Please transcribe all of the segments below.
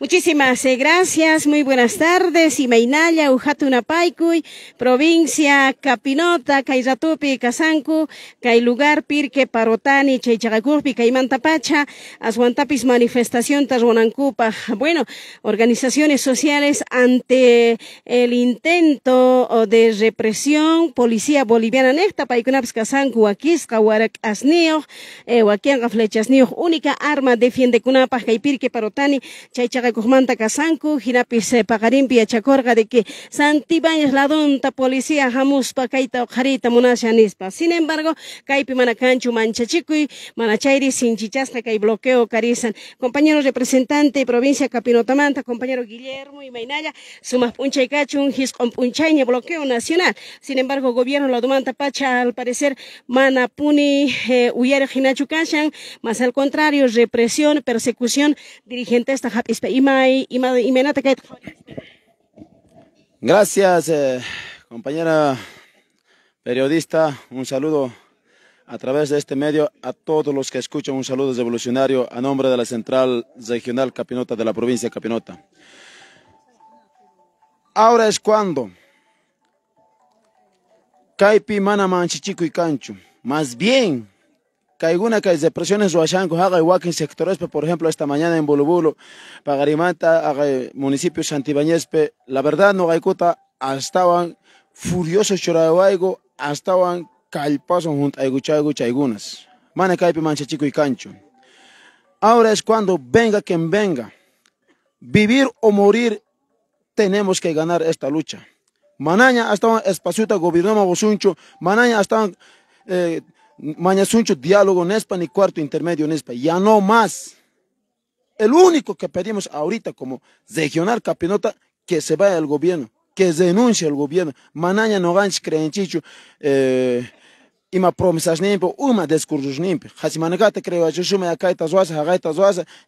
Muchísimas eh, gracias, muy buenas tardes. Imainalla, Paicuy, provincia Capinota, Cairatupi, Casancu, Cailugar, Pirque, Parotani, Cheichagacurpi, Caimantapacha, Ashuantapis, manifestación Tarwanancupa, Bueno, organizaciones sociales ante el intento oh, de represión, policía boliviana, Necta, casanco, Casancu, Aquisca, Huarac, eh, Huaquianga, Flechasneo, única arma defiende Cunapa, Caipirque, Parotani, Cheichagacurpi, Manta kasanku hinapis Pagarimpi, Chacorga, de que Santibáñez Ladonta policía Jamus, Pacaita, jarita sin embargo Caipi, mana kanchu y mana sin sinchichasqa bloqueo Carizan. compañero representante provincia Capinotamanta compañero Guillermo y Mainaya sumas Cachun, y punchayña bloqueo nacional sin embargo gobierno Ladonta pacha al parecer Manapuni, puni eh, uyar hinachu más al contrario represión persecución dirigente esta Gracias, eh, compañera periodista. Un saludo a través de este medio a todos los que escuchan un saludo revolucionario a nombre de la Central Regional Capinota de la provincia Capinota. Ahora es cuando Caipi, Mana, Manchichico y Cancho. Más bien, caiguna que depresiones o Huachanco, haga en sectores, pues, por ejemplo, esta mañana en bolobulo Pagarimata, eh, municipio Santibañezpe, la verdad, no Gaikuta, estaban furiosos Chorahuaigo, estaban calpazo junto a Iguchaigo Chaigunas. Mane Caipi, Manchachico y Cancho. Ahora es cuando venga quien venga, vivir o morir, tenemos que ganar esta lucha. Manaña estaban espaciuta gobierno bosuncho, manaña estaban. Eh, Mañasuncho, diálogo en España ni cuarto intermedio en España ya no más. El único que pedimos ahorita como regional capinota, que se vaya al gobierno, que denuncie al gobierno. mañana no ganch creenchicho, y eh, más promesas nimpo, uma discursos nimpo. Hasimanagata creo, yo sume acá tazuaza,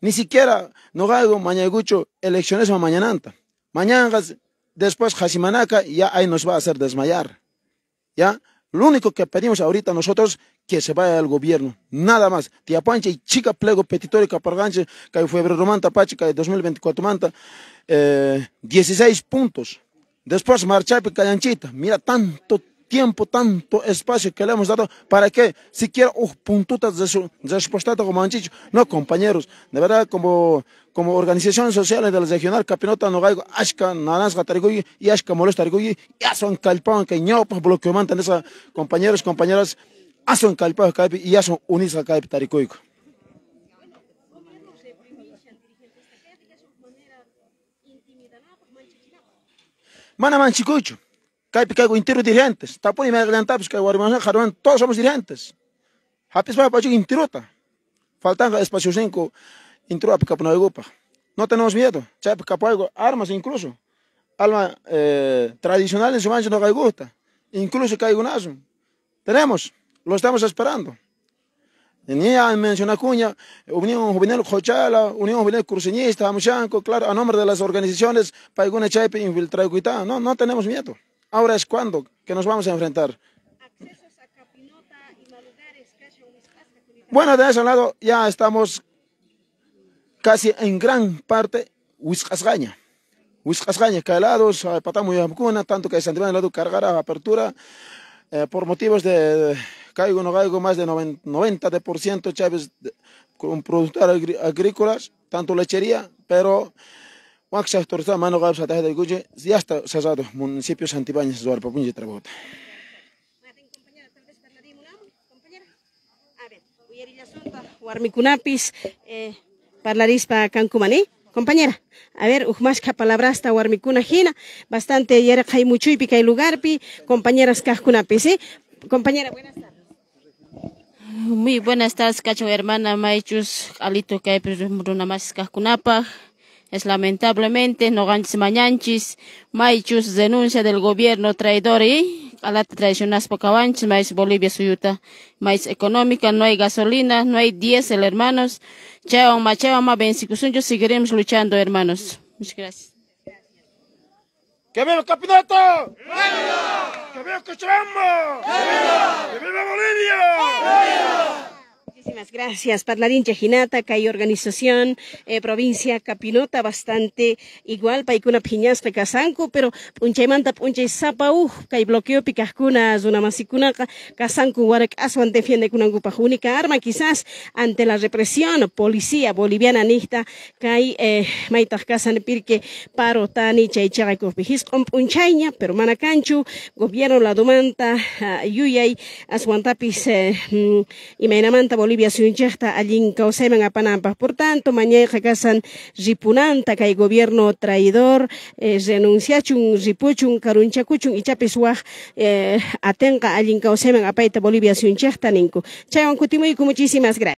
ni siquiera no gaigo mañagucho elecciones mañananta. Mañanas, después Hasimanaka, ya ahí nos va a hacer desmayar. ¿Ya? Lo único que pedimos ahorita nosotros que se vaya al gobierno, nada más. Tiapanche y chica plego petitorio caparganche, que febrero romanta pachica de 2024 manta, 16 eh, puntos. Después marcha y callanchita. Mira tanto tiempo, tanto espacio que le hemos dado para que siquiera un puntutas de su respuesta como han No, compañeros, de verdad, como, como organizaciones sociales de la regional Capinota, Nogaigo, Ashka, Naranja, Tarigui, y Ashka Molesto hacen ya son calpón, que ñopa, bloqueo mantan esa compañeros, compañeras, ya son calpón, y ya son Mana Caipi pues, caigo intiro dirigentes. Tapo pues, y me pues todos somos dirigentes. Japis para Pachuca intirota. Faltan espacio 5, intro a Picapuna pues, Europa. No tenemos miedo. Chay Picapuago, armas incluso. Alma eh, tradicional en su mancha no caigo gusta. Incluso caigo nazo. Tenemos, lo estamos esperando. Ni a mencionar cuña, Unión Juvenil Cochala, Unión Juvenil Cruceñista, Amuchanco, claro, a nombre de las organizaciones, alguna Chaipe, Infiltracuitá. No, no tenemos miedo. Ahora es cuando que nos vamos a enfrentar. Bueno, de ese lado ya estamos casi en gran parte Huizcasgaña. Huizcasgaña, calados, patamos, y tanto que ese el lado cargara apertura. Eh, por motivos de caigo no caigo más de 90%, 90 de Chávez con productores agrícolas, tanto lechería, pero Wakshak torsa mano gabsa tajeda y cuye, ya está sasato, municipio Santibañez, pa Punye, Trabota. Warmicunapis, eh, parlarispa cancumaní. Compañera, a ver, ujmasca palabrasta warmicuna jina, bastante yera hay mucho y pica y lugarpi, compañeras cajcunapis, ¿sí? Eh? Compañera, buenas tardes. Muy buenas tardes, cacho hermana, maichus, alito caipes, runa más cajcunapa. Es lamentablemente no noganchis mañanchis, maichus denuncia del gobierno traidor y a la poca pocabanchis, más Bolivia suyuta, más económica, no hay gasolina, no hay diésel, hermanos. Chao, machao, ma yo seguiremos luchando, hermanos. Muchas gracias. ¡Que viva el campeonato! ¡Que viva! ¡Que viva ¡Que Bolivia! Muchísimas gracias, Parlarín que hay organización eh, provincia Capinota, bastante igual, una piñasta casanco, pero manta, punchay zapau, hay bloqueo picascuna, masicuna casanco, warak, asuan defiende kunangupa única arma, quizás ante la represión, policía boliviana nista, que eh, maitas casan pirque paro tani chay chagakov punchaña, punchayña, pero manacanchu, gobierno la domanta, ah, yuyay, asuantapis, eh, mm, y mainamanta Bolivia asuyachta allin kawsayman apananpaq. Por tanto, mañana kasan ripunanta kay gobierno traidor eh, renunciachun, ripuchun, karunchakuchun ichapis waq eh, atenqa allin kawsayman apayta Bolivia asuyachta ninku. Chaywan kutimuyku muchísimas gracias.